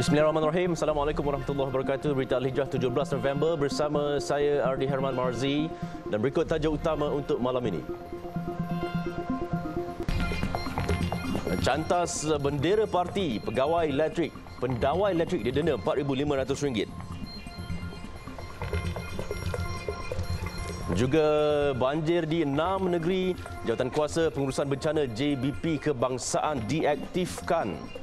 Bismillahirrahmanirrahim. Assalamualaikum warahmatullahi wabarakatuh. Berita Al-Hijrah 17 November bersama saya Ardi Herman Marzi dan berikut tajuk utama untuk malam ini. Cantas bendera parti pegawai elektrik, pendawa elektrik didenda RM4,500. Juga banjir di enam negeri, jawatan kuasa pengurusan bencana JBP Kebangsaan diaktifkan.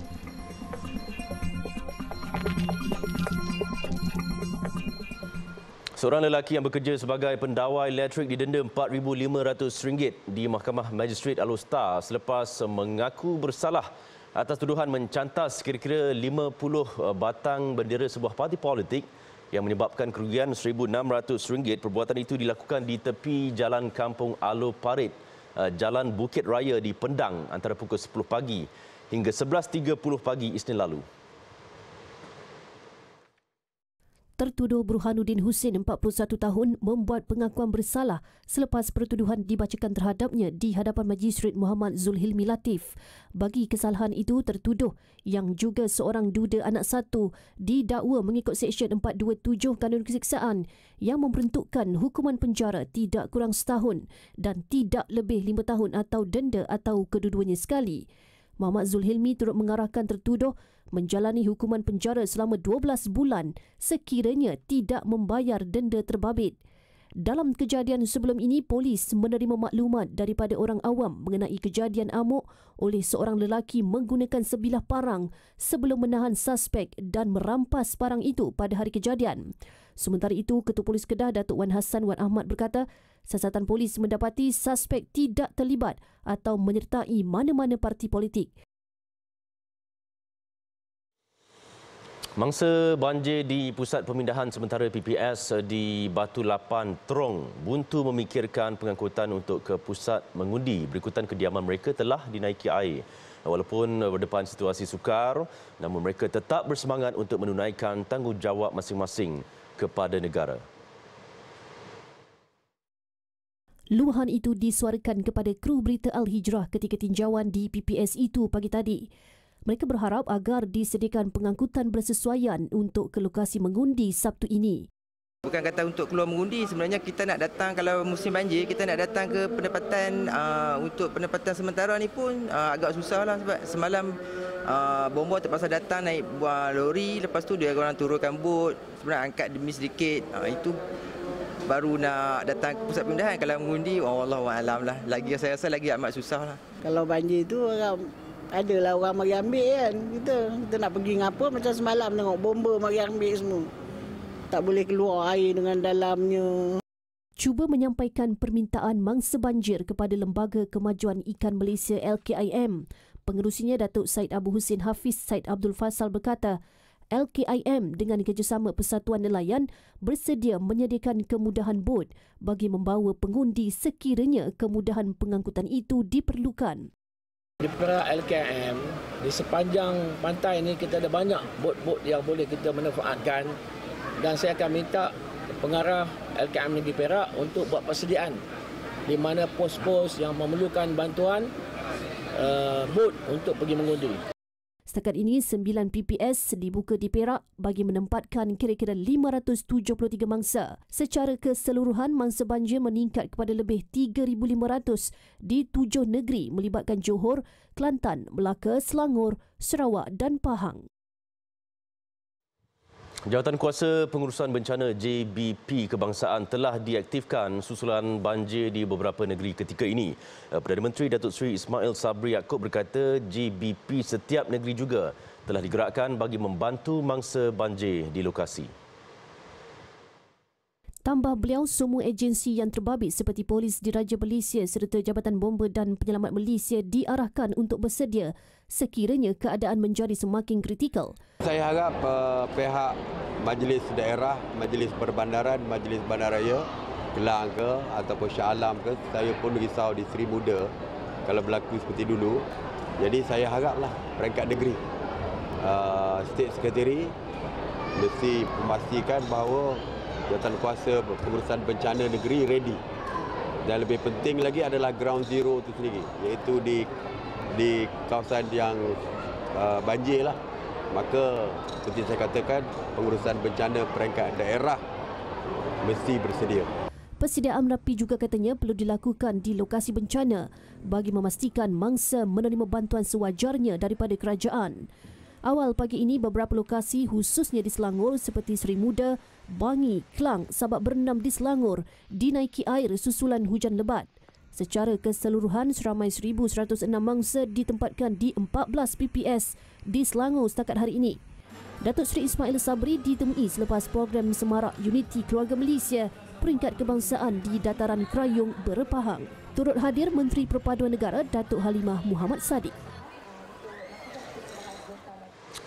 Seorang lelaki yang bekerja sebagai pendawa elektrik didenda RM4,500 di Mahkamah Magistrate Alustar selepas mengaku bersalah atas tuduhan mencantas kira-kira 50 batang bendera sebuah parti politik yang menyebabkan kerugian RM1,600. Perbuatan itu dilakukan di tepi Jalan Kampung Alu Parit, eh, Jalan Bukit Raya di Pendang antara pukul 10 pagi hingga 11.30 pagi Isnin lalu. tertuduh Burhanuddin Hussein 41 tahun membuat pengakuan bersalah selepas pertuduhan dibacakan terhadapnya di hadapan Majistret Muhammad Zulhilmi Latif. Bagi kesalahan itu, tertuduh yang juga seorang duda anak satu didakwa mengikut Seksyen 427 Kanun Kesiksaan yang memperuntukkan hukuman penjara tidak kurang setahun dan tidak lebih lima tahun atau denda atau kedua-duanya sekali. Muhammad Zulhilmi turut mengarahkan tertuduh menjalani hukuman penjara selama 12 bulan sekiranya tidak membayar denda terbabit. Dalam kejadian sebelum ini, polis menerima maklumat daripada orang awam mengenai kejadian amuk oleh seorang lelaki menggunakan sebilah parang sebelum menahan suspek dan merampas parang itu pada hari kejadian. Sementara itu, Ketua Polis Kedah Datuk Wan Hassan Wan Ahmad berkata, siasatan polis mendapati suspek tidak terlibat atau menyertai mana-mana parti politik. Mangsa banjir di pusat pemindahan sementara PPS di Batu Lapan, Terong, buntu memikirkan pengangkutan untuk ke pusat mengundi berikutan kediaman mereka telah dinaiki air. Walaupun berdepan situasi sukar, namun mereka tetap bersemangat untuk menunaikan tanggungjawab masing-masing kepada negara. Luahan itu disuarakan kepada kru berita Al-Hijrah ketika tinjauan di PPS itu pagi tadi. Mereka berharap agar disediakan pengangkutan bersesuaian untuk ke lokasi mengundi Sabtu ini. Bukan kata untuk keluar mengundi, sebenarnya kita nak datang kalau musim banjir, kita nak datang ke pendapatan uh, untuk pendapatan sementara ni pun uh, agak susah lah sebab semalam uh, bomba terpaksa datang naik buah lori, lepas tu dia orang turunkan bot, sebenarnya angkat demi sedikit, uh, itu baru nak datang ke pusat pemindahan kalau mengundi Allah alam lah lagi saya rasa lagi amat susah lah kalau banjir tu orang adalah orang mari ambil kan kita kita nak pergi ngapa macam semalam tengok bomba mari ambil semua tak boleh keluar air dengan dalamnya cuba menyampaikan permintaan mangsa banjir kepada Lembaga Kemajuan Ikan Malaysia LKIM. Pengerusinya Datuk Said Abu Husin Hafiz Said Abdul Faisal berkata, LKIM dengan kerjasama Persatuan Nelayan bersedia menyediakan kemudahan bot bagi membawa pengundi sekiranya kemudahan pengangkutan itu diperlukan. Di perak LKIM di sepanjang pantai ini kita ada banyak bot-bot yang boleh kita manfaatkan dan saya akan minta pengarah LKIM di Perak untuk buat persediaan di mana pos-pos yang memerlukan bantuan uh, bot untuk pergi mengundi. Setakat ini, 9 PPS dibuka di Perak bagi menempatkan kira-kira 573 mangsa. Secara keseluruhan, mangsa banjir meningkat kepada lebih 3,500 di tujuh negeri melibatkan Johor, Kelantan, Melaka, Selangor, Sarawak dan Pahang. Jawatan Kuasa Pengurusan Bencana JBP Kebangsaan telah diaktifkan susulan banjir di beberapa negeri ketika ini. Eh, Perdana Menteri Datuk Seri Ismail Sabri Yaakob berkata JBP setiap negeri juga telah digerakkan bagi membantu mangsa banjir di lokasi. Tambah beliau semua agensi yang terbabit seperti polis di Raja Malaysia serta Jabatan Bomber dan Penyelamat Malaysia diarahkan untuk bersedia sekiranya keadaan menjadi semakin kritikal. Saya harap uh, pihak majlis daerah, majlis perbandaran, majlis bandaraya, Kelang ke ataupun Shah Alam ke, saya pun risau di Seri Muda kalau berlaku seperti dulu. Jadi saya haraplah peringkat negeri, uh, State Secretary mesti memastikan bahawa jawatan kuasa pengurusan bencana negeri ready. Dan lebih penting lagi adalah ground zero itu sendiri iaitu di di kawasan yang uh, banjir lah. Maka seperti saya katakan pengurusan bencana peringkat daerah mesti bersedia. Persediaan rapi juga katanya perlu dilakukan di lokasi bencana bagi memastikan mangsa menerima bantuan sewajarnya daripada kerajaan. Awal pagi ini beberapa lokasi khususnya di Selangor seperti Seri Muda, Bangi, Kelang, Sabak Bernam di Selangor dinaiki air susulan hujan lebat. Secara keseluruhan, seramai 1,106 mangsa ditempatkan di 14 PPS di Selangor setakat hari ini. Datuk Seri Ismail Sabri ditemui selepas program Semarak Unity Keluarga Malaysia peringkat kebangsaan di Dataran Krayong Berpahang. Turut hadir Menteri Perpaduan Negara Datuk Halimah Muhammad Sadiq.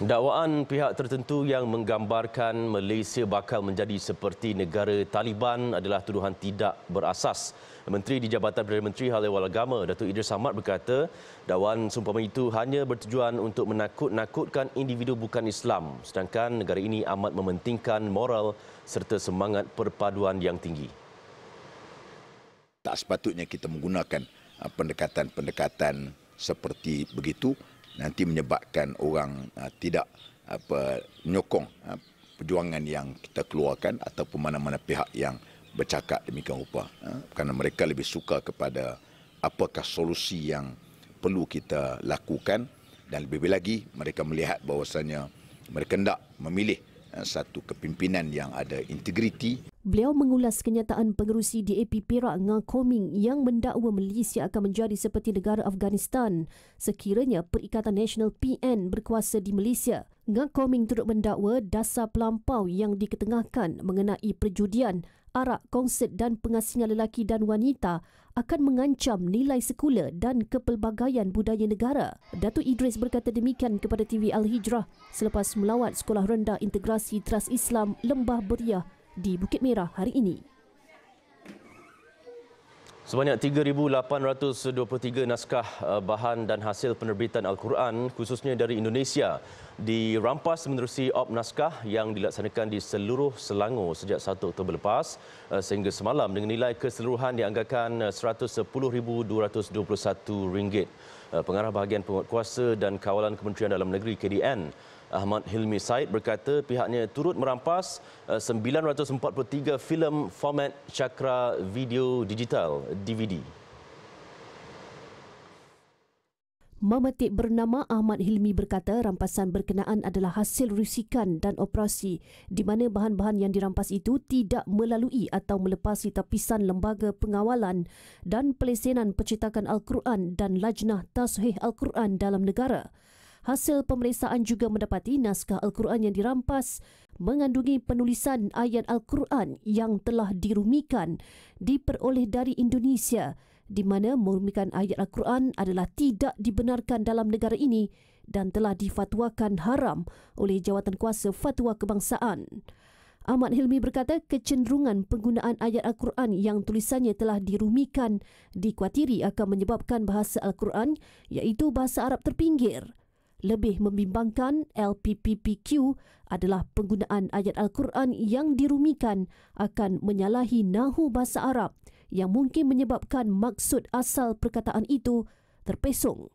Dakwaan pihak tertentu yang menggambarkan Malaysia bakal menjadi seperti negara Taliban adalah tuduhan tidak berasas. Menteri di Jabatan Perdana Menteri Hal Ehwal Agama, Datuk Idris Samad berkata, dakwaan seumpama itu hanya bertujuan untuk menakut-nakutkan individu bukan Islam. Sedangkan negara ini amat mementingkan moral serta semangat perpaduan yang tinggi. Tak sepatutnya kita menggunakan uh, pendekatan-pendekatan seperti begitu nanti menyebabkan orang uh, tidak apa menyokong uh, perjuangan yang kita keluarkan ataupun mana-mana pihak yang bercakap demikian rupa. Uh, kerana mereka lebih suka kepada apakah solusi yang perlu kita lakukan dan lebih-lebih lagi mereka melihat bahawasanya mereka hendak memilih Eh, satu kepimpinan yang ada integriti. Beliau mengulas kenyataan pengerusi DAP Perak Ngah Koming yang mendakwa Malaysia akan menjadi seperti negara Afghanistan sekiranya Perikatan Nasional PN berkuasa di Malaysia. Ngah Koming turut mendakwa dasar pelampau yang diketengahkan mengenai perjudian, arak, konsert dan pengasingan lelaki dan wanita akan mengancam nilai sekular dan kepelbagaian budaya negara. Datuk Idris berkata demikian kepada TV Al-Hijrah selepas melawat Sekolah Rendah Integrasi Trans Islam Lembah Beriah di Bukit Merah hari ini. Sebanyak 3823 naskah eh, bahan dan hasil penerbitan Al-Quran khususnya dari Indonesia dirampas menerusi op naskah yang dilaksanakan di seluruh Selangor sejak 1 Oktober lepas eh, sehingga semalam dengan nilai keseluruhan dianggarkan eh, RM110,221. Pengarah bahagian penguatkuasa dan kawalan Kementerian Dalam Negeri KDN Ahmad Hilmi Said berkata pihaknya turut merampas 943 eh, filem format Chakra Video Digital DVD. Mamatik bernama Ahmad Hilmi berkata rampasan berkenaan adalah hasil risikan dan operasi di mana bahan-bahan yang dirampas itu tidak melalui atau melepasi tapisan lembaga pengawalan dan pelesenan pencetakan Al-Quran dan Lajnah Tasheh Al-Quran dalam negara. Hasil pemeriksaan juga mendapati naskah Al-Quran yang dirampas mengandungi penulisan ayat Al-Quran yang telah dirumikan diperoleh dari Indonesia di mana merumikan ayat Al-Quran adalah tidak dibenarkan dalam negara ini dan telah difatwakan haram oleh jawatan kuasa fatwa kebangsaan. Ahmad Hilmi berkata kecenderungan penggunaan ayat Al-Quran yang tulisannya telah dirumikan dikhawatiri akan menyebabkan bahasa Al-Quran iaitu bahasa Arab terpinggir lebih membimbangkan LPPPQ adalah penggunaan ayat Al-Quran yang dirumikan akan menyalahi nahu bahasa Arab yang mungkin menyebabkan maksud asal perkataan itu terpesong.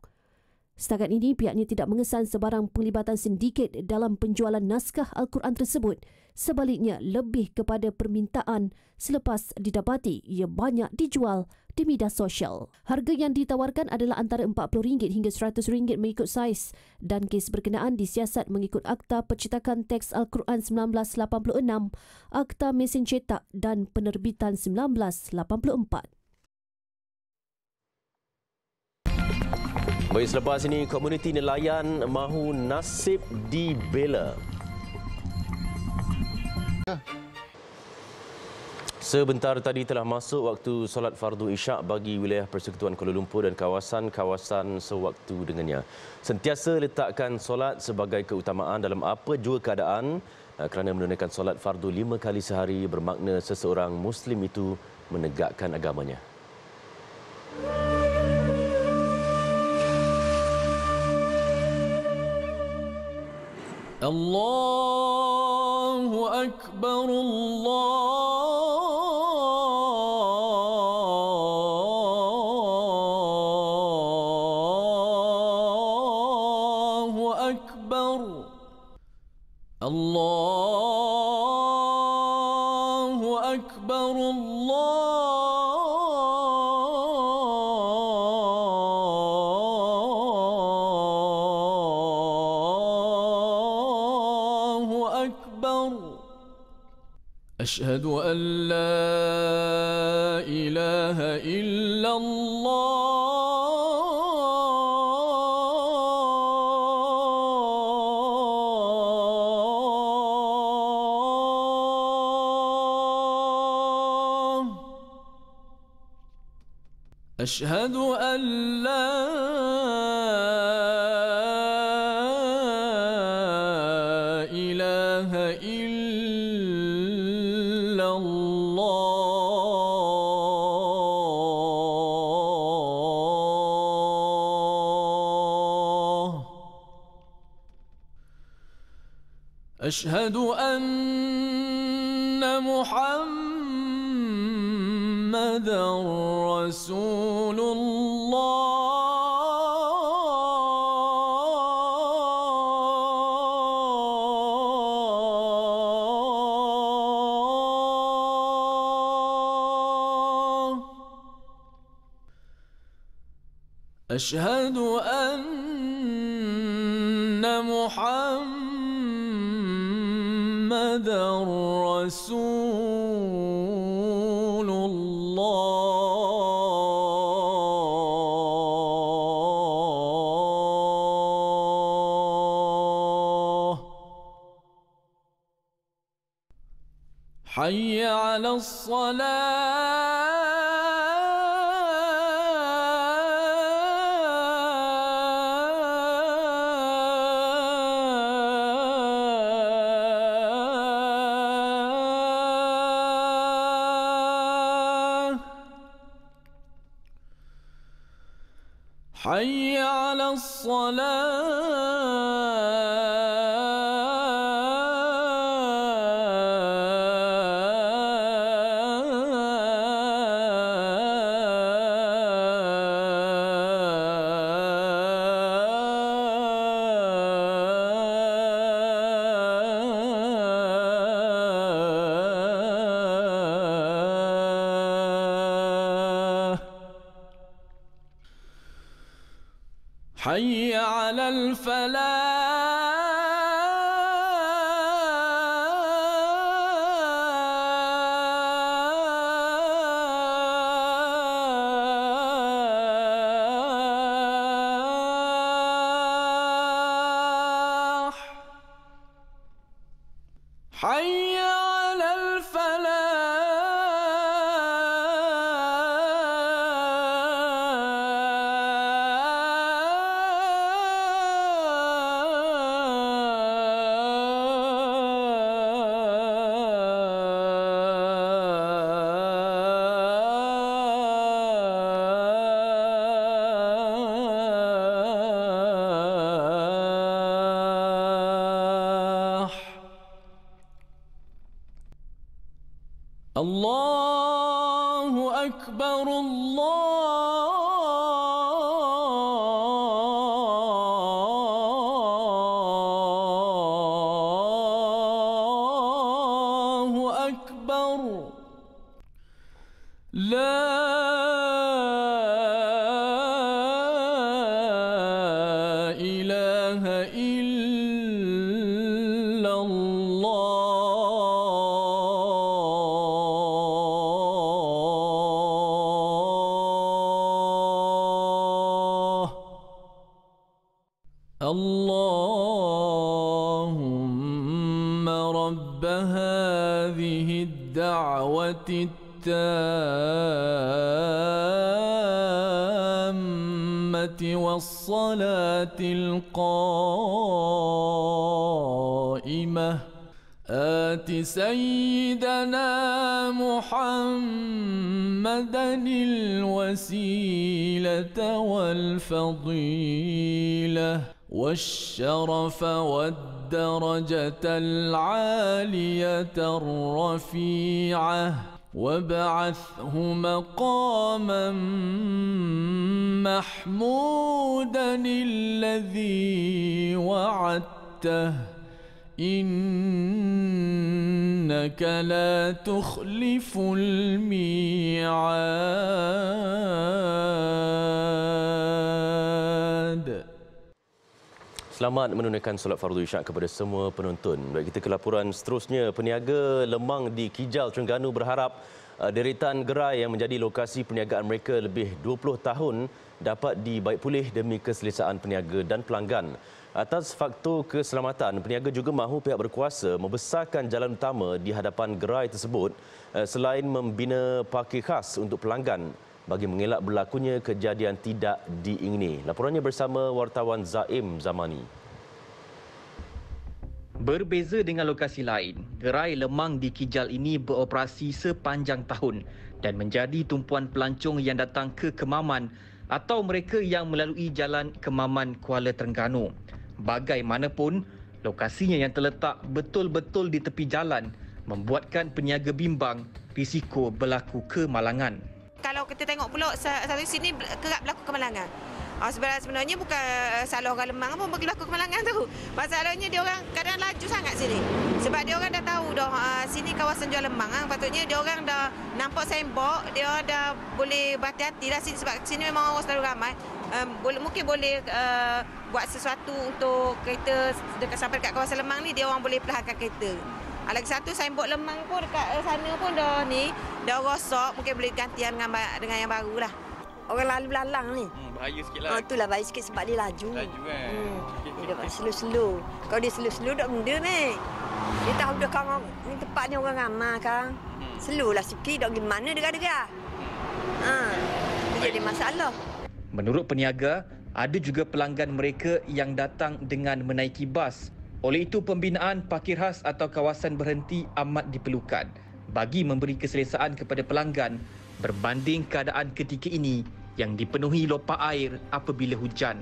Setakat ini pihaknya tidak mengesan sebarang penglibatan sindiket dalam penjualan naskah Al-Quran tersebut. Sebaliknya lebih kepada permintaan selepas didapati ia banyak dijual di media sosial. Harga yang ditawarkan adalah antara RM40 hingga RM100 mengikut saiz dan kes berkenaan disiasat mengikut Akta Percetakan Teks Al-Quran 1986, Akta Mesin Cetak dan Penerbitan 1984. Baik, selepas ini komuniti nelayan mahu nasib dibela. Sebentar tadi telah masuk waktu solat fardu isyak bagi wilayah Persekutuan Kuala Lumpur dan kawasan-kawasan sewaktu dengannya. Sentiasa letakkan solat sebagai keutamaan dalam apa jua keadaan eh, kerana menunaikan solat fardu lima kali sehari bermakna seseorang Muslim itu menegakkan agamanya. Allahu Akbar Allah إلا الله أشهد أن محمدا رسول حي على الصلاه 哎呀！رب هذه الدعوة التامة والصلاة القائمة آت سيدنا محمدا الوسيلة والفضيلة والشرف والدعوة الدرجة العالية الرفيعة وابعثه مقاما محمودا الذي وعدته إنك لا تخلف الميعاد Selamat menunaikan solat fardu isyak kepada semua penonton. Baik kita ke laporan seterusnya, peniaga lemang di Kijal, Terengganu berharap uh, deritan gerai yang menjadi lokasi peniagaan mereka lebih 20 tahun dapat dibaik pulih demi keselesaan peniaga dan pelanggan. Atas faktor keselamatan, peniaga juga mahu pihak berkuasa membesarkan jalan utama di hadapan gerai tersebut uh, selain membina parkir khas untuk pelanggan bagi mengelak berlakunya kejadian tidak diingini. Laporannya bersama wartawan Zaim Zamani. Berbeza dengan lokasi lain, gerai lemang di Kijal ini beroperasi sepanjang tahun dan menjadi tumpuan pelancong yang datang ke Kemaman atau mereka yang melalui jalan Kemaman Kuala Terengganu. Bagaimanapun, lokasinya yang terletak betul-betul di tepi jalan membuatkan peniaga bimbang risiko berlaku kemalangan kalau kita tengok pula satu sini kerap berlaku kemalangan. Ah sebenarnya, sebenarnya bukan eh, salah orang lemang pun berlaku kemalangan tu. Masalahnya dia orang kadang laju sangat sini. Sebab dia orang dah tahu dah ah, sini kawasan jual lemang. Ah. Patutnya dia orang dah nampak sembok, dia dah boleh berhati-hati lah sini. Sebab sini memang orang selalu ramai. Um, mungkin boleh uh, buat sesuatu untuk kereta dekat sampai dekat kawasan lemang ni, dia orang boleh perlahankan kereta. Lagi satu buat lemang pun dekat eh, sana pun dah ni Dah rosak mungkin boleh gantian dengan, dengan yang baru lah Orang lalu lalang ni hmm, Bahaya sikit lah ha, Itulah bahaya sikit sebab dia laju Laju kan hmm. Dia buat slow-slow Kalau dia slow-slow tak benda ni Dia tahu dah kan ni tempat ni orang ramah kan hmm. Slow lah sikit tak gimana dekat-dekat ha. Dia kan? hmm. ah, masalah Menurut peniaga, ada juga pelanggan mereka yang datang dengan menaiki bas oleh itu, pembinaan parkir khas atau kawasan berhenti amat diperlukan bagi memberi keselesaan kepada pelanggan berbanding keadaan ketika ini yang dipenuhi lopak air apabila hujan.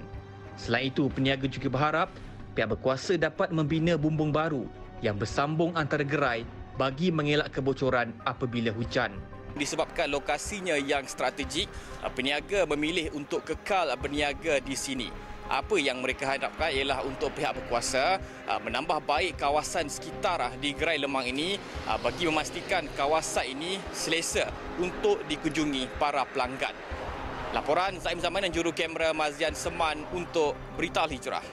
Selain itu, peniaga juga berharap pihak berkuasa dapat membina bumbung baru yang bersambung antara gerai bagi mengelak kebocoran apabila hujan. Disebabkan lokasinya yang strategik, peniaga memilih untuk kekal berniaga di sini apa yang mereka harapkan ialah untuk pihak berkuasa uh, menambah baik kawasan sekitar uh, di Gerai Lemang ini uh, bagi memastikan kawasan ini selesa untuk dikunjungi para pelanggan. Laporan Zaim Zaman dan juru kamera Mazian Seman untuk Berita Hijrah.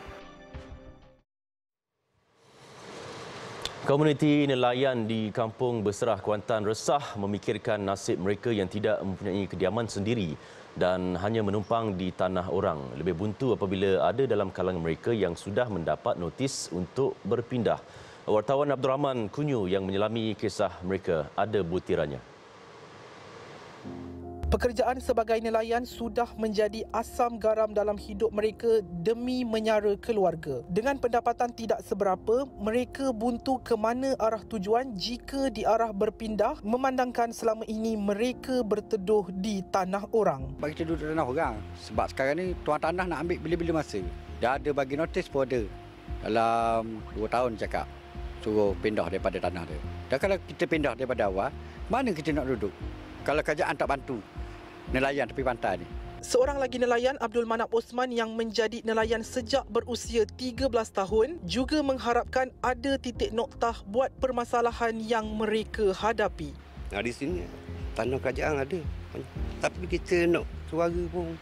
Komuniti nelayan di Kampung Berserah Kuantan resah memikirkan nasib mereka yang tidak mempunyai kediaman sendiri dan hanya menumpang di tanah orang. Lebih buntu apabila ada dalam kalangan mereka yang sudah mendapat notis untuk berpindah. Wartawan Abdul Rahman Kunyu yang menyelami kisah mereka ada butirannya. Pekerjaan sebagai nelayan sudah menjadi asam garam dalam hidup mereka demi menyara keluarga. Dengan pendapatan tidak seberapa, mereka buntu ke mana arah tujuan jika diarah berpindah memandangkan selama ini mereka berteduh di tanah orang. Bagi teduh di tanah orang sebab sekarang ni tuan tanah nak ambil bila-bila masa. Dah ada bagi notis pun ada. Dalam dua tahun cakap suruh pindah daripada tanah dia. Dan kalau kita pindah daripada awal, mana kita nak duduk? Kalau kerajaan tak bantu, nelayan tepi pantai ni. Seorang lagi nelayan Abdul Manap Osman yang menjadi nelayan sejak berusia 13 tahun juga mengharapkan ada titik noktah buat permasalahan yang mereka hadapi. Nah, di sini tanah kerajaan ada. Tapi kita nak suara pun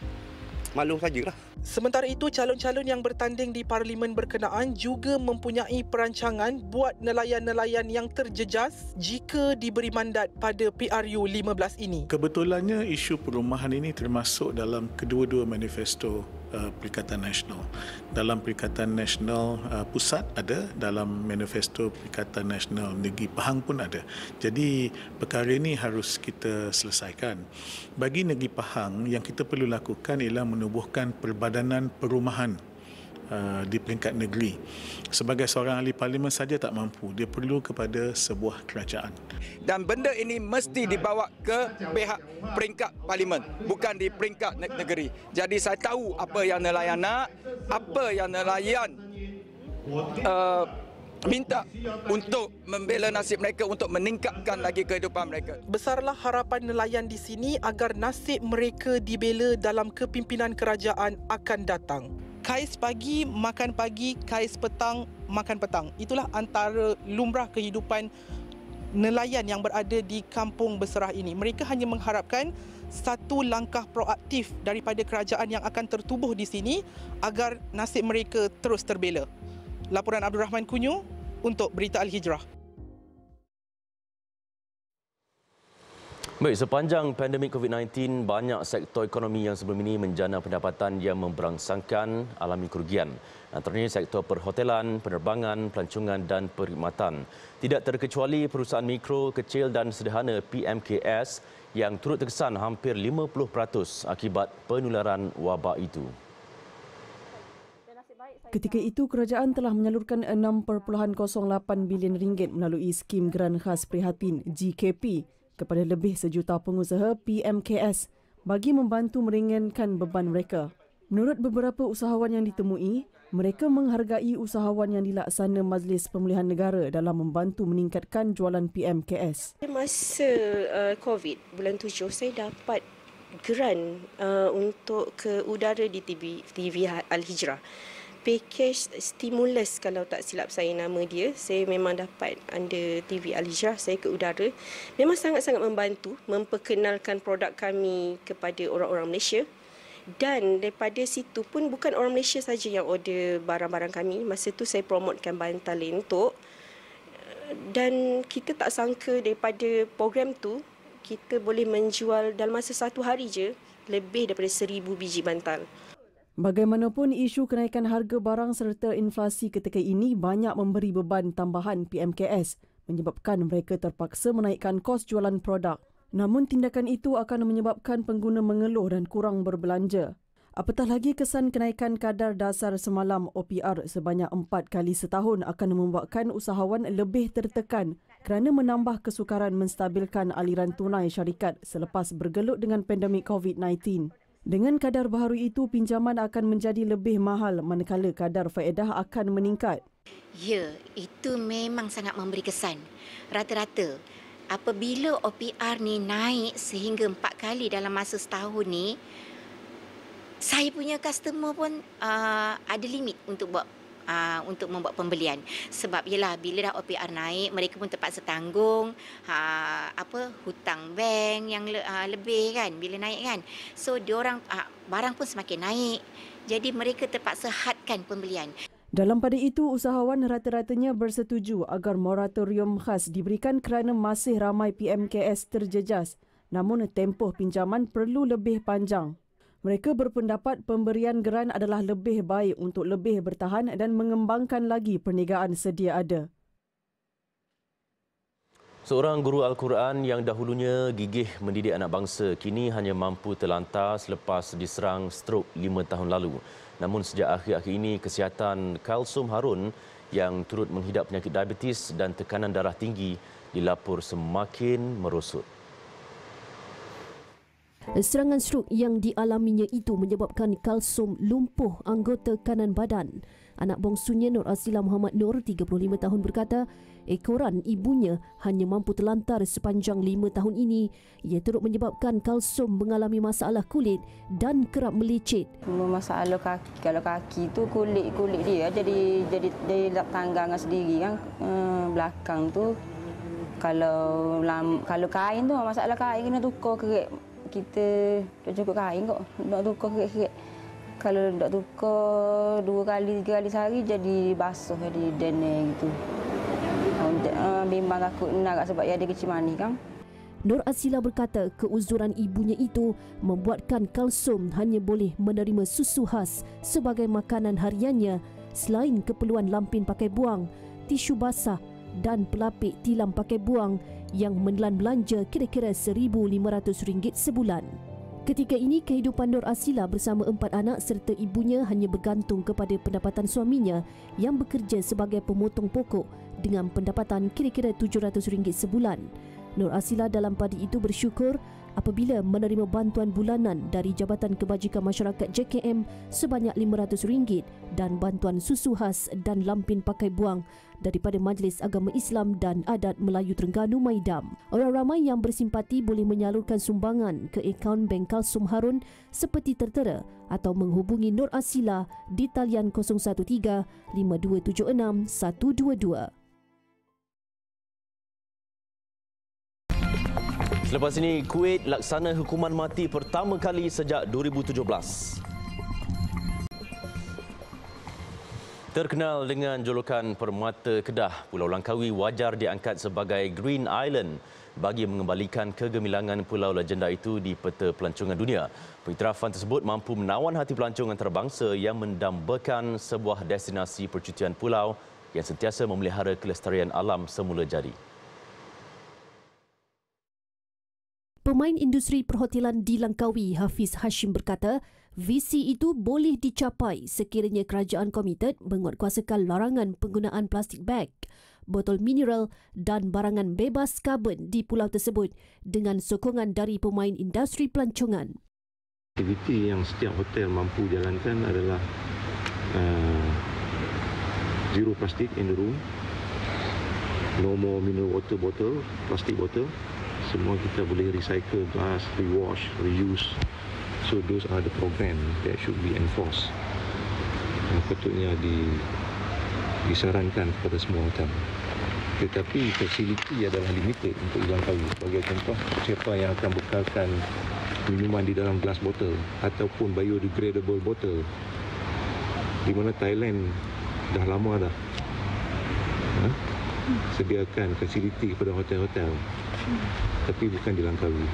malu sajalah. Sementara itu, calon-calon yang bertanding di Parlimen berkenaan juga mempunyai perancangan buat nelayan-nelayan yang terjejas jika diberi mandat pada PRU 15 ini. Kebetulannya, isu perumahan ini termasuk dalam kedua-dua manifesto Eh, Perikatan Nasional. Dalam Perikatan Nasional uh, Pusat ada, dalam manifesto Perikatan Nasional Negeri Pahang pun ada. Jadi perkara ini harus kita selesaikan. Bagi Negeri Pahang yang kita perlu lakukan ialah menubuhkan perbadanan perumahan Eh, di peringkat negeri. Sebagai seorang ahli parlimen saja tak mampu. Dia perlu kepada sebuah kerajaan. Dan benda ini mesti dibawa ke pihak peringkat parlimen, bukan di peringkat negeri. Jadi saya tahu apa yang nelayan nak, apa yang nelayan uh, minta untuk membela nasib mereka untuk meningkatkan lagi kehidupan mereka. Besarlah harapan nelayan di sini agar nasib mereka dibela dalam kepimpinan kerajaan akan datang kais pagi makan pagi, kais petang makan petang. Itulah antara lumrah kehidupan nelayan yang berada di kampung berserah ini. Mereka hanya mengharapkan satu langkah proaktif daripada kerajaan yang akan tertubuh di sini agar nasib mereka terus terbela. Laporan Abdul Rahman Kunyu untuk Berita Al-Hijrah. Baik, sepanjang pandemik COVID-19, banyak sektor ekonomi yang sebelum ini menjana pendapatan yang memberangsangkan alami kerugian. Antaranya sektor perhotelan, penerbangan, pelancongan dan perkhidmatan. Tidak terkecuali perusahaan mikro, kecil dan sederhana PMKS yang turut terkesan hampir 50% akibat penularan wabak itu. Ketika itu, kerajaan telah menyalurkan 6.08 bilion ringgit melalui skim Geran Khas Prihatin GKP kepada lebih sejuta pengusaha PMKS bagi membantu meringankan beban mereka. Menurut beberapa usahawan yang ditemui, mereka menghargai usahawan yang dilaksana Majlis Pemulihan Negara dalam membantu meningkatkan jualan PMKS. Masa uh, COVID bulan 7 saya dapat grant uh, untuk ke udara di TV TV Al Hijrah package stimulus kalau tak silap saya nama dia saya memang dapat under TV Alijah saya ke udara memang sangat-sangat membantu memperkenalkan produk kami kepada orang-orang Malaysia dan daripada situ pun bukan orang Malaysia saja yang order barang-barang kami masa tu saya promotkan bantal lentok dan kita tak sangka daripada program tu kita boleh menjual dalam masa satu hari je lebih daripada seribu biji bantal. Bagaimanapun isu kenaikan harga barang serta inflasi ketika ini banyak memberi beban tambahan PMKS menyebabkan mereka terpaksa menaikkan kos jualan produk. Namun tindakan itu akan menyebabkan pengguna mengeluh dan kurang berbelanja. Apatah lagi kesan kenaikan kadar dasar semalam OPR sebanyak empat kali setahun akan membuatkan usahawan lebih tertekan kerana menambah kesukaran menstabilkan aliran tunai syarikat selepas bergelut dengan pandemik COVID-19. Dengan kadar baru itu, pinjaman akan menjadi lebih mahal manakala kadar faedah akan meningkat. Ya, itu memang sangat memberi kesan. Rata-rata, apabila OPR ni naik sehingga empat kali dalam masa setahun ni, saya punya customer pun uh, ada limit untuk buat uh, untuk membuat pembelian sebab yalah bila dah OPR naik mereka pun terpaksa tanggung uh, apa hutang bank yang le, uh, lebih kan bila naik kan so diorang uh, barang pun semakin naik jadi mereka terpaksa hadkan pembelian dalam pada itu, usahawan rata-ratanya bersetuju agar moratorium khas diberikan kerana masih ramai PMKS terjejas. Namun, tempoh pinjaman perlu lebih panjang. Mereka berpendapat pemberian geran adalah lebih baik untuk lebih bertahan dan mengembangkan lagi perniagaan sedia ada. Seorang guru Al-Quran yang dahulunya gigih mendidik anak bangsa kini hanya mampu terlantar selepas diserang strok lima tahun lalu. Namun sejak akhir-akhir ini, kesihatan Kalsum Harun yang turut menghidap penyakit diabetes dan tekanan darah tinggi dilaporkan semakin merosot. Eh, serangan strok yang dialaminya itu menyebabkan kalsum lumpuh anggota kanan badan. Anak bongsunya Nur Azila Muhammad Nur, 35 tahun berkata, ekoran ibunya hanya mampu terlantar sepanjang 5 tahun ini. Ia teruk menyebabkan kalsum mengalami masalah kulit dan kerap melicit. Masalah kaki, kalau kaki tu kulit-kulit dia jadi jadi dari tangga dengan sendiri kan, eh, belakang tu kalau kalau kain tu masalah kain kena tukar kerek kita tak cukup kain kok. Nak tukar sikit-sikit. Kalau tak tukar dua kali, tiga kali sehari jadi basuh, jadi denai gitu. Ah, ah, bimbang aku nak kat sebab dia ada kecil manis kan. Nur Azila berkata keuzuran ibunya itu membuatkan kalsum hanya boleh menerima susu khas sebagai makanan hariannya selain keperluan lampin pakai buang, tisu basah dan pelapik tilam pakai buang yang menelan belanja kira-kira RM1,500 sebulan. Ketika ini, kehidupan Nur Asila bersama empat anak serta ibunya hanya bergantung kepada pendapatan suaminya yang bekerja sebagai pemotong pokok dengan pendapatan kira-kira RM700 sebulan. Nur Asila dalam padi itu bersyukur apabila menerima bantuan bulanan dari Jabatan Kebajikan Masyarakat JKM sebanyak RM500 dan bantuan susu khas dan lampin pakai buang daripada Majlis Agama Islam dan Adat Melayu Terengganu Maidam. Orang ramai yang bersimpati boleh menyalurkan sumbangan ke akaun Bank Kalsum Harun seperti tertera atau menghubungi Nur Asila di talian 013 5276 122. Selepas ini, Kuwait laksana hukuman mati pertama kali sejak 2017. Terkenal dengan julukan Permata Kedah, Pulau Langkawi wajar diangkat sebagai Green Island bagi mengembalikan kegemilangan pulau legenda itu di peta pelancongan dunia. Pengiktirafan tersebut mampu menawan hati pelancong antarabangsa yang mendambakan sebuah destinasi percutian pulau yang sentiasa memelihara kelestarian alam semula jadi. Pemain industri perhotelan di Langkawi, Hafiz Hashim berkata, visi itu boleh dicapai sekiranya kerajaan komited menguatkuasakan larangan penggunaan plastik bag, botol mineral dan barangan bebas karbon di pulau tersebut dengan sokongan dari pemain industri pelancongan. Aktiviti yang setiap hotel mampu jalankan adalah uh, zero plastic in the room, no more mineral water bottle, plastik bottle semua kita boleh recycle glass, rewash, reuse. So those are the program that should be enforced. Yang patutnya di, disarankan kepada semua hotel. Tetapi facility adalah limited untuk hilang kayu. Sebagai contoh, siapa yang akan bekalkan minuman di dalam glass bottle ataupun biodegradable bottle di mana Thailand dah lama dah ha? sediakan fasiliti kepada hotel-hotel tapi bukan di Langkawi.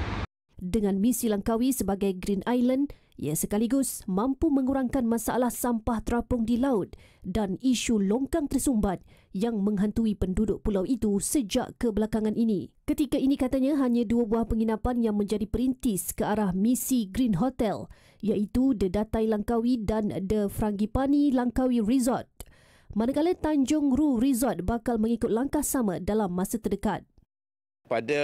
Dengan misi Langkawi sebagai Green Island, ia sekaligus mampu mengurangkan masalah sampah terapung di laut dan isu longkang tersumbat yang menghantui penduduk pulau itu sejak kebelakangan ini. Ketika ini katanya hanya dua buah penginapan yang menjadi perintis ke arah misi Green Hotel iaitu The Datai Langkawi dan The Frangipani Langkawi Resort. Manakala Tanjung Ru Resort bakal mengikut langkah sama dalam masa terdekat pada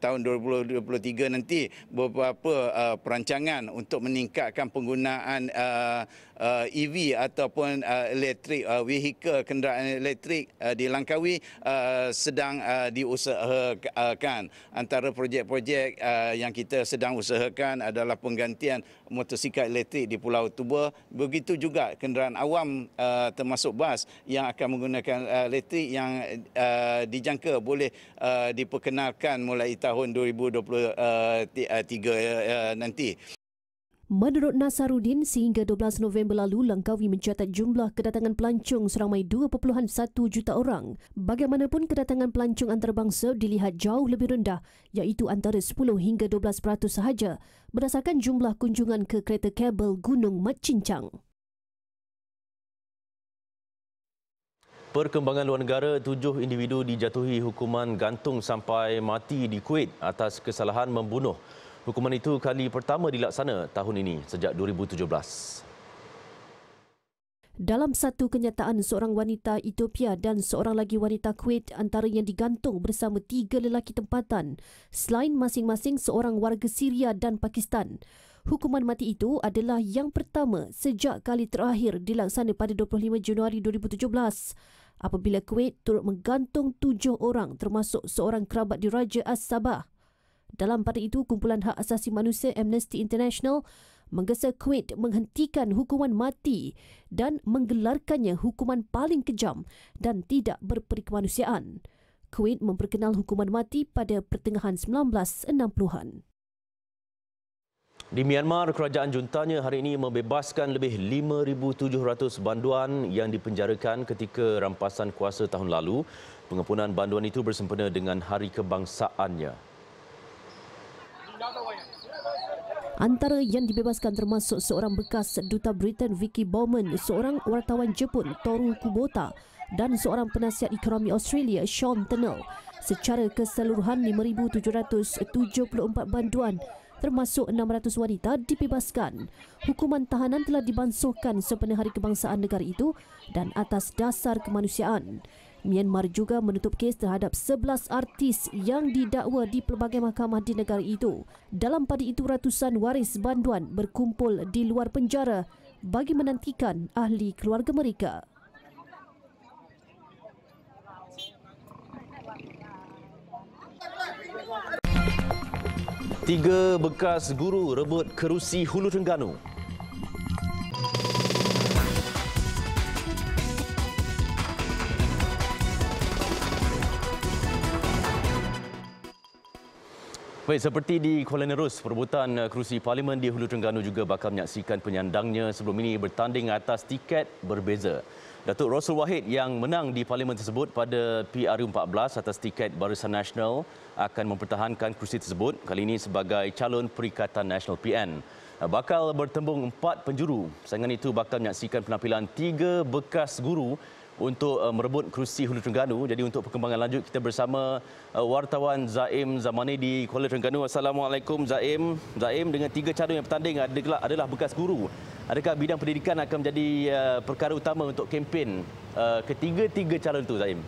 tahun 2023 nanti beberapa uh, perancangan untuk meningkatkan penggunaan uh, uh, EV ataupun uh, elektrik uh, vehicle kendaraan elektrik uh, di Langkawi uh, sedang uh, diusahakan antara projek-projek uh, yang kita sedang usahakan adalah penggantian motosikal elektrik di Pulau Tuba begitu juga kenderaan awam uh, termasuk bas yang akan menggunakan uh, elektrik yang uh, dijangka boleh uh, diperkenalkan mulai tahun 2023 uh, uh, uh, nanti Menurut Nasarudin, sehingga 12 November lalu, Langkawi mencatat jumlah kedatangan pelancong seramai 2.1 juta orang. Bagaimanapun kedatangan pelancong antarabangsa dilihat jauh lebih rendah, iaitu antara 10 hingga 12 peratus sahaja, berdasarkan jumlah kunjungan ke kereta kabel Gunung Mat Cincang. Perkembangan luar negara, tujuh individu dijatuhi hukuman gantung sampai mati di Kuwait atas kesalahan membunuh Hukuman itu kali pertama dilaksana tahun ini sejak 2017. Dalam satu kenyataan, seorang wanita Ethiopia dan seorang lagi wanita Kuwait antara yang digantung bersama tiga lelaki tempatan selain masing-masing seorang warga Syria dan Pakistan. Hukuman mati itu adalah yang pertama sejak kali terakhir dilaksana pada 25 Januari 2017 apabila Kuwait turut menggantung tujuh orang termasuk seorang kerabat diraja As-Sabah dalam pada itu, Kumpulan Hak Asasi Manusia Amnesty International menggesa Kuwait menghentikan hukuman mati dan menggelarkannya hukuman paling kejam dan tidak berperikemanusiaan. Kuwait memperkenal hukuman mati pada pertengahan 1960-an. Di Myanmar, kerajaan juntanya hari ini membebaskan lebih 5,700 banduan yang dipenjarakan ketika rampasan kuasa tahun lalu. Pengepunan banduan itu bersempena dengan hari kebangsaannya. Antara yang dibebaskan termasuk seorang bekas Duta Britain Vicky Bowman, seorang wartawan Jepun Toru Kubota dan seorang penasihat ekonomi Australia Sean Tennell. Secara keseluruhan 5,774 banduan termasuk 600 wanita dibebaskan. Hukuman tahanan telah dibansuhkan sepenuh hari kebangsaan negara itu dan atas dasar kemanusiaan. Myanmar juga menutup kes terhadap 11 artis yang didakwa di pelbagai mahkamah di negara itu. Dalam pada itu, ratusan waris banduan berkumpul di luar penjara bagi menantikan ahli keluarga mereka. Tiga bekas guru rebut kerusi Hulu Terengganu. Baik, seperti di Kuala Nerus, perebutan eh, kerusi parlimen di Hulu Terengganu juga bakal menyaksikan penyandangnya sebelum ini bertanding atas tiket berbeza. Datuk Rasul Wahid yang menang di parlimen tersebut pada PRU14 atas tiket Barisan Nasional akan mempertahankan kerusi tersebut kali ini sebagai calon Perikatan Nasional PN. Eh, bakal bertembung empat penjuru. Sehingga itu bakal menyaksikan penampilan tiga bekas guru untuk uh, merebut kerusi Hulu Terengganu. Jadi untuk perkembangan lanjut kita bersama uh, wartawan Zaim Zamani di Kuala Terengganu. Assalamualaikum Zaim. Zaim dengan tiga calon yang bertanding adalah, adalah bekas guru. Adakah bidang pendidikan akan menjadi uh, perkara utama untuk kempen uh, ketiga-tiga calon itu Zaim?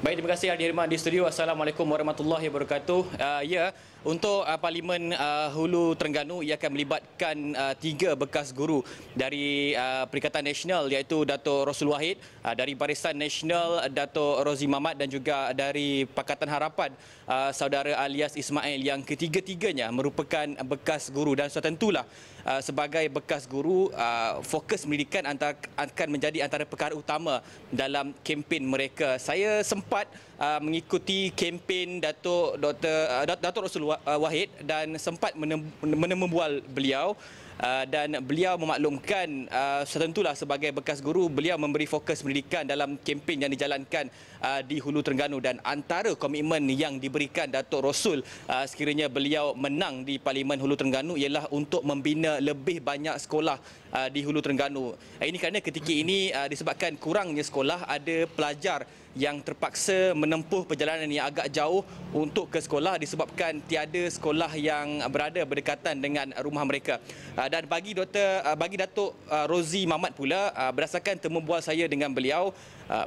Baik, terima kasih Aldi Herman di studio. Assalamualaikum warahmatullahi wabarakatuh. Uh, ya, untuk uh, Parlimen uh, Hulu Terengganu ia akan melibatkan uh, tiga bekas guru dari uh, Perikatan Nasional iaitu Dato' Rasul Wahid, uh, dari Barisan Nasional Dato' Rozi Mamat dan juga dari Pakatan Harapan uh, Saudara Alias Ismail yang ketiga-tiganya merupakan bekas guru dan sudah tentulah uh, sebagai bekas guru uh, fokus pendidikan antara, akan menjadi antara perkara utama dalam kempen mereka. Saya sempat Uh, mengikuti kempen Datuk Dr uh, Datuk Rasul uh, Wahid dan sempat menemubual beliau Uh, dan beliau memaklumkan uh, setentulah sebagai bekas guru beliau memberi fokus pendidikan dalam kempen yang dijalankan uh, di Hulu Terengganu dan antara komitmen yang diberikan Datuk Rosul uh, sekiranya beliau menang di Parlimen Hulu Terengganu ialah untuk membina lebih banyak sekolah uh, di Hulu Terengganu. Uh, ini kerana ketika ini uh, disebabkan kurangnya sekolah ada pelajar yang terpaksa menempuh perjalanan yang agak jauh untuk ke sekolah disebabkan tiada sekolah yang berada berdekatan dengan rumah mereka. Ah, dan bagi Dr ah, bagi Datuk ah, Rozi Mamat pula berdasarkan temu bual saya dengan beliau,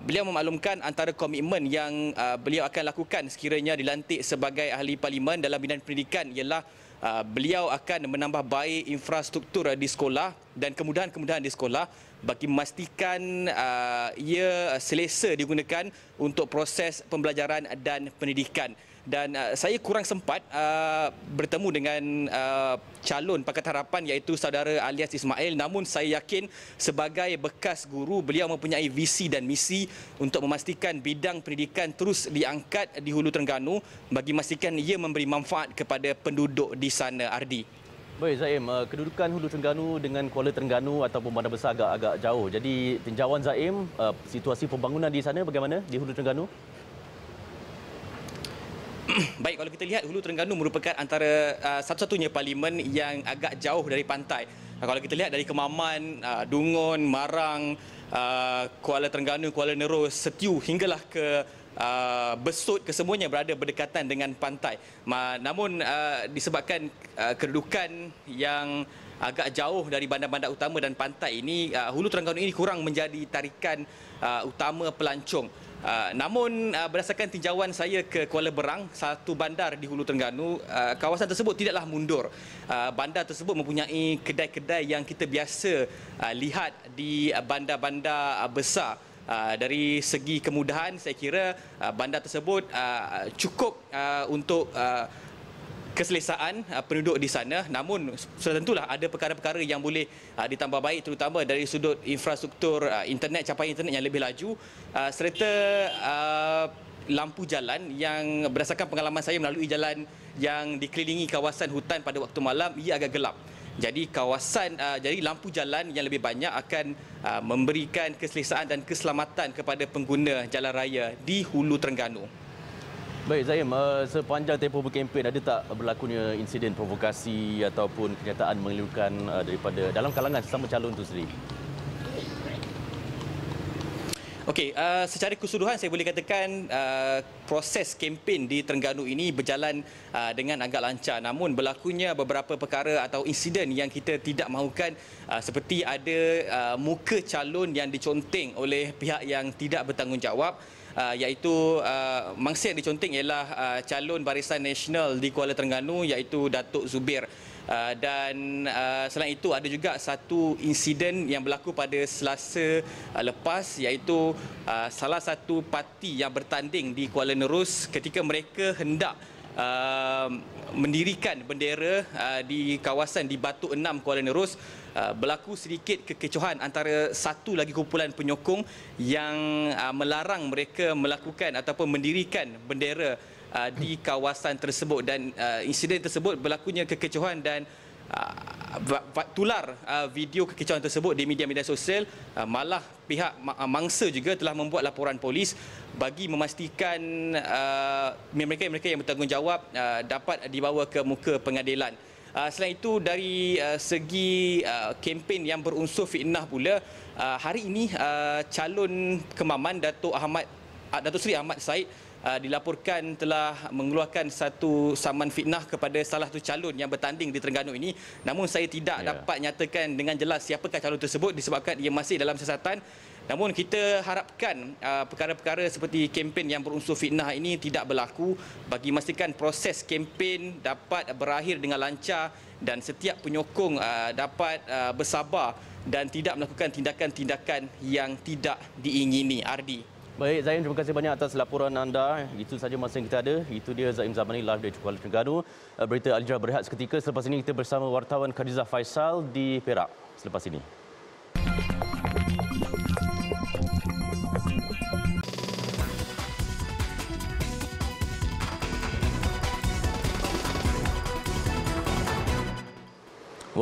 beliau memaklumkan antara komitmen yang beliau akan lakukan sekiranya dilantik sebagai ahli parlimen dalam bidang pendidikan ialah beliau akan menambah baik infrastruktur di sekolah dan kemudahan-kemudahan di sekolah bagi memastikan uh, ia selesa digunakan untuk proses pembelajaran dan pendidikan dan uh, saya kurang sempat uh, bertemu dengan uh, calon Pakatan Harapan iaitu saudara alias Ismail namun saya yakin sebagai bekas guru beliau mempunyai visi dan misi untuk memastikan bidang pendidikan terus diangkat di Hulu Terengganu bagi memastikan ia memberi manfaat kepada penduduk di sana Ardi Baik Zaim, eh, kedudukan Hulu Terengganu dengan Kuala Terengganu ataupun Bandar Besar agak, agak jauh. Jadi tinjauan Zaim, eh, situasi pembangunan di sana bagaimana di Hulu Terengganu? Baik, kalau kita lihat Hulu Terengganu merupakan antara eh, satu-satunya parlimen yang agak jauh dari pantai. Kalau kita lihat dari Kemaman, Dungun, Marang, Kuala Terengganu, Kuala Nerus, Setiu hinggalah ke Uh, besut kesemuanya berada berdekatan dengan pantai. Namun uh, disebabkan uh, kedudukan yang agak jauh dari bandar-bandar utama dan pantai ini, Hulu Terengganu ini kurang menjadi tarikan utama pelancong. Uh, namun uh, berdasarkan tinjauan saya ke Kuala Berang, satu bandar di Hulu Terengganu, uh, kawasan tersebut tidaklah mundur. Uh, bandar tersebut mempunyai kedai-kedai yang kita biasa uh, lihat di bandar-bandar uh, besar. Ah, dari segi kemudahan saya kira ah, bandar tersebut ah, cukup untuk uh, keselesaan penduduk di sana namun sudah tentulah ada perkara-perkara yang boleh ditambah baik terutama dari sudut infrastruktur internet capaian internet yang lebih laju uh, serta lampu jalan yang berdasarkan pengalaman saya melalui jalan yang dikelilingi kawasan hutan pada waktu malam ia agak gelap jadi kawasan uh, jadi lampu jalan yang lebih banyak akan uh, memberikan keselesaan dan keselamatan kepada pengguna jalan raya di Hulu Terengganu. Baik Zaim, uh, sepanjang tempoh berkempen ada tak berlakunya insiden provokasi ataupun kenyataan mengelirukan uh, daripada dalam kalangan sesama calon itu sendiri? Okey, uh, secara keseluruhan saya boleh katakan uh, proses kempen di Terengganu ini berjalan uh, dengan agak lancar. Namun berlakunya beberapa perkara atau insiden yang kita tidak mahukan uh, seperti ada uh, muka calon yang diconteng oleh pihak yang tidak bertanggungjawab. Uh, iaitu uh, mangsa yang diconteng ialah uh, calon Barisan Nasional di Kuala Terengganu iaitu Datuk Zubir. Uh, dan uh, selain itu ada juga satu insiden yang berlaku pada Selasa uh, lepas iaitu salah satu parti yang bertanding di Kuala Nerus ketika mereka hendak Uh, mendirikan bendera uh, di kawasan di Batu Enam Kuala Nerus uh, berlaku sedikit kekecohan antara satu lagi kumpulan penyokong yang uh, melarang mereka melakukan ataupun mendirikan bendera uh, uh, di kawasan tersebut dan uh, insiden tersebut berlakunya kekecohan dan uh, tular uh, video kekecohan tersebut di media-media sosial uh, malah pihak uh, mangsa juga telah membuat laporan polis bagi memastikan uh, mereka-mereka uh, yang bertanggungjawab uh, dapat dibawa ke muka pengadilan Uh, selain itu dari uh, segi uh, kempen yang berunsur fitnah pula uh, hari ini uh, calon kemaman Dato Ahmad uh, Dato Sri Ahmad Said uh, Ah, dilaporkan telah mengeluarkan satu saman fitnah kepada salah satu calon yang bertanding di Terengganu ini namun saya tidak yeah. dapat nyatakan dengan jelas siapakah calon tersebut disebabkan ia masih dalam siasatan namun kita harapkan ah, perkara-perkara seperti kempen yang berunsur fitnah ini tidak berlaku bagi memastikan proses kempen dapat berakhir dengan lancar dan setiap penyokong ah, dapat bersabar dan tidak melakukan tindakan-tindakan yang tidak diingini Ardi Baik, Zain, terima kasih banyak atas laporan anda. Itu saja masa yang kita ada. Itu dia Zain Zamani live dari Kuala Terengganu. Eh, berita Aljah berehat seketika. Selepas ini kita bersama wartawan Khadizah Faisal di Perak. Selepas ini.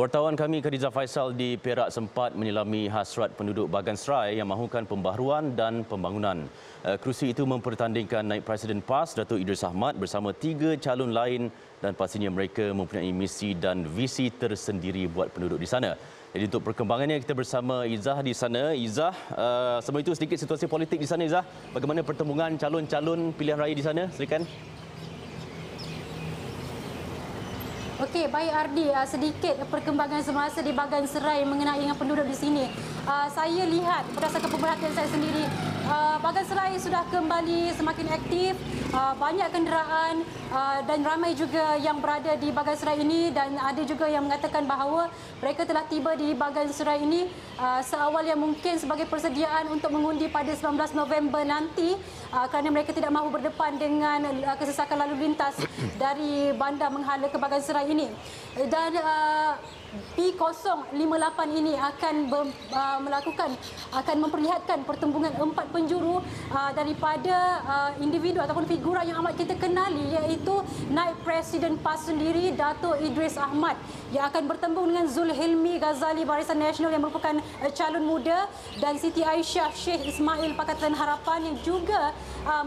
Wartawan kami Khadija Faisal di Perak sempat menyelami hasrat penduduk Bagan Serai yang mahukan pembaharuan dan pembangunan. Eh, kerusi itu mempertandingkan naik presiden PAS Datuk Idris Ahmad bersama tiga calon lain dan pastinya mereka mempunyai misi dan visi tersendiri buat penduduk di sana. Jadi untuk perkembangannya kita bersama Izzah di sana. Izzah, uh, itu sedikit situasi politik di sana Izzah. Bagaimana pertemuan calon-calon pilihan raya di sana? Silakan. Okey, baik Ardi, ah, sedikit perkembangan semasa di Bagan Serai mengenai dengan penduduk di sini. Ah, saya lihat berdasarkan pemerhatian saya sendiri, Pagan eh, Selai sudah kembali semakin aktif. Eh, banyak kenderaan eh, dan ramai juga yang berada di Bagan Selai ini dan ada juga yang mengatakan bahawa mereka telah tiba di Bagan Selai ini seawal yang mungkin sebagai persediaan untuk mengundi pada 19 November nanti kerana mereka tidak mahu berdepan dengan kesesakan lalu lintas dari bandar menghala ke Bagan Selai ini. Dan P058 ini akan uh, melakukan akan memperlihatkan pertembungan empat penjuru uh, daripada uh, individu ataupun figura yang amat kita kenali iaitu Naib Presiden PAS sendiri Datuk Idris Ahmad yang akan bertembung dengan Zul Hilmi Ghazali Barisan Nasional yang merupakan calon muda dan Siti Aisyah Sheikh Ismail Pakatan Harapan yang juga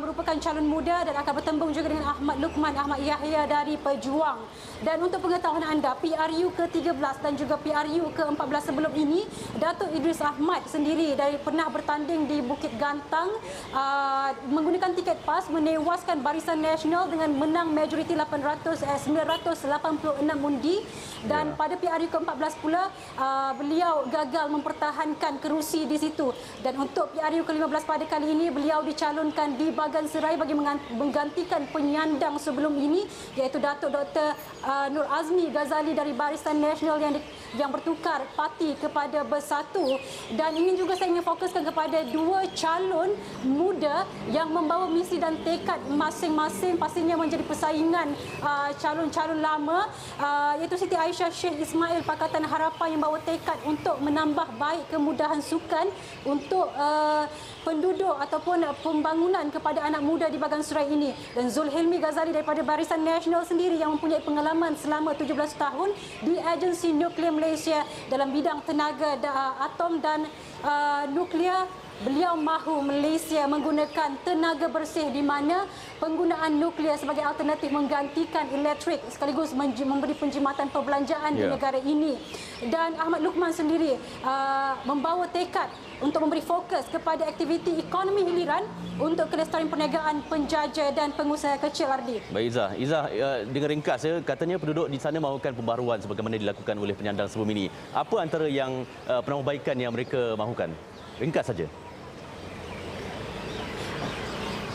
merupakan calon muda dan akan bertembung juga dengan Ahmad Lukman Ahmad Yahya dari Pejuang dan untuk pengetahuan anda PRU ke-13 Abbas dan juga PRU ke-14 sebelum ini Datuk Idris Ahmad sendiri dari pernah bertanding di Bukit Gantang uh, menggunakan tiket PAS menewaskan Barisan Nasional dengan menang majoriti 800 eh, 986 undi dan yeah. pada PRU ke-14 pula uh, beliau gagal mempertahankan kerusi di situ dan untuk PRU ke-15 pada kali ini beliau dicalonkan di Bagan Serai bagi menggantikan penyandang sebelum ini iaitu Datuk Dr uh, Nur Azmi Ghazali dari Barisan Nasional വേണ്ടി yang bertukar parti kepada bersatu dan ingin juga saya ingin fokuskan kepada dua calon muda yang membawa misi dan tekad masing-masing pastinya menjadi persaingan uh, calon-calon lama uh, iaitu Siti Aisyah Sheikh Ismail Pakatan Harapan yang bawa tekad untuk menambah baik kemudahan sukan untuk uh, penduduk ataupun pembangunan kepada anak muda di bagan surai ini dan Zulhilmi Ghazali daripada Barisan Nasional sendiri yang mempunyai pengalaman selama 17 tahun di agensi nuklear Malaysia dalam bidang tenaga atom dan uh, nuklear beliau mahu Malaysia menggunakan tenaga bersih di mana penggunaan nuklear sebagai alternatif menggantikan elektrik sekaligus memberi penjimatan perbelanjaan yeah. di ya. negara ini dan Ahmad Lukman sendiri uh, membawa tekad untuk memberi fokus kepada aktiviti ekonomi hiliran untuk kelestarian perniagaan penjaja dan pengusaha kecil Ardi. Baik Izzah, Izzah uh, dengan ringkas ya, katanya penduduk di sana mahukan pembaruan sebagaimana dilakukan oleh penyandang sebelum ini. Apa antara yang uh, penambahbaikan yang mereka mahukan? Ringkas saja.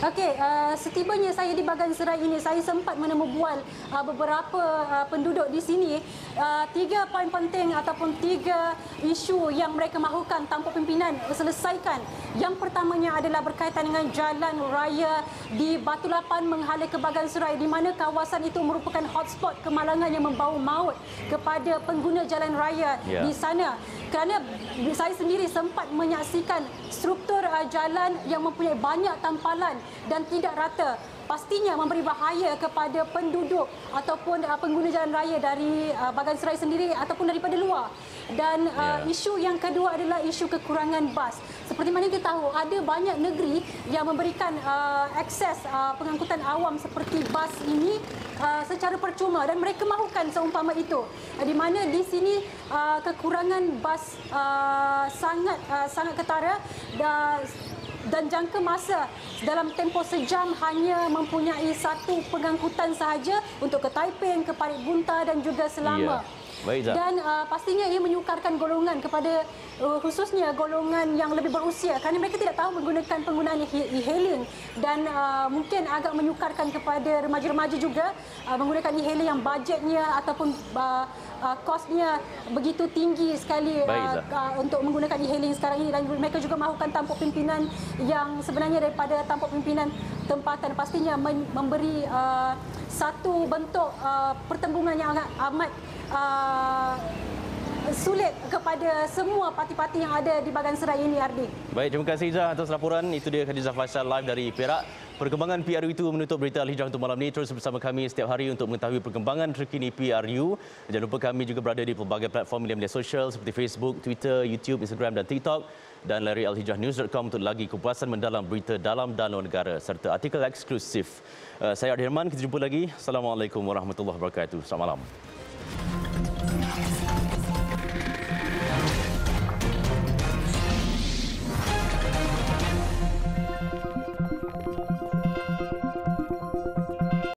Okey, uh, setibanya saya di Bagan Serai ini, saya sempat menemubual uh, eh, beberapa uh, penduduk di sini. Uh, tiga poin penting ataupun tiga isu yang mereka mahukan tanpa pimpinan selesaikan. Yang pertamanya adalah berkaitan dengan jalan raya di Batu Lapan menghala ke Bagan Serai di mana kawasan itu merupakan hotspot kemalangan yang membawa maut kepada pengguna jalan raya ya. di sana. Kerana saya sendiri sempat menyaksikan struktur uh, jalan yang mempunyai banyak tampalan dan tidak rata pastinya memberi bahaya kepada penduduk ataupun uh, pengguna jalan raya dari uh, bagan serai sendiri ataupun daripada luar. Dan uh, ya. uh, isu yang kedua adalah isu kekurangan bas. Seperti mana kita tahu, ada banyak negeri yang memberikan uh, akses uh, pengangkutan awam seperti bas ini uh, secara percuma dan mereka mahukan seumpama itu. Uh, di mana di sini uh, kekurangan bas uh, sangat uh, sangat ketara dan dan jangka masa dalam tempoh sejam hanya mempunyai satu pengangkutan sahaja untuk ke Taiping, ke Parit Bunta dan juga Selama. Yeah. Baik, dan uh, pastinya ia menyukarkan golongan kepada uh, khususnya golongan yang lebih berusia kerana mereka tidak tahu menggunakan penggunaan e-hailing dan uh, mungkin agak menyukarkan kepada remaja-remaja juga uh, menggunakan e-hailing yang bajetnya ataupun uh, Uh, kosnya begitu tinggi sekali uh, Baik, uh, uh, untuk menggunakan e-hailing sekarang ini dan mereka juga mahukan tampuk pimpinan yang sebenarnya daripada tampuk pimpinan tempatan pastinya memberi uh, satu bentuk uh, pertembungan yang agak amat uh, sulit kepada semua parti-parti yang ada di bagan serai ini Ardi. Baik, terima kasih Izzah atas laporan. Itu dia Khadizah Faisal live dari Perak. Perkembangan PRU itu menutup berita Al-Hijrah untuk malam ini. Terus bersama kami setiap hari untuk mengetahui perkembangan terkini PRU. Jangan lupa kami juga berada di pelbagai platform media-media sosial seperti Facebook, Twitter, YouTube, Instagram dan TikTok. Dan lari alhijrahnews.com untuk lagi kepuasan mendalam berita dalam dan luar negara serta artikel eksklusif. Eh, saya Adi Herman, kita jumpa lagi. Assalamualaikum warahmatullahi wabarakatuh. Selamat malam.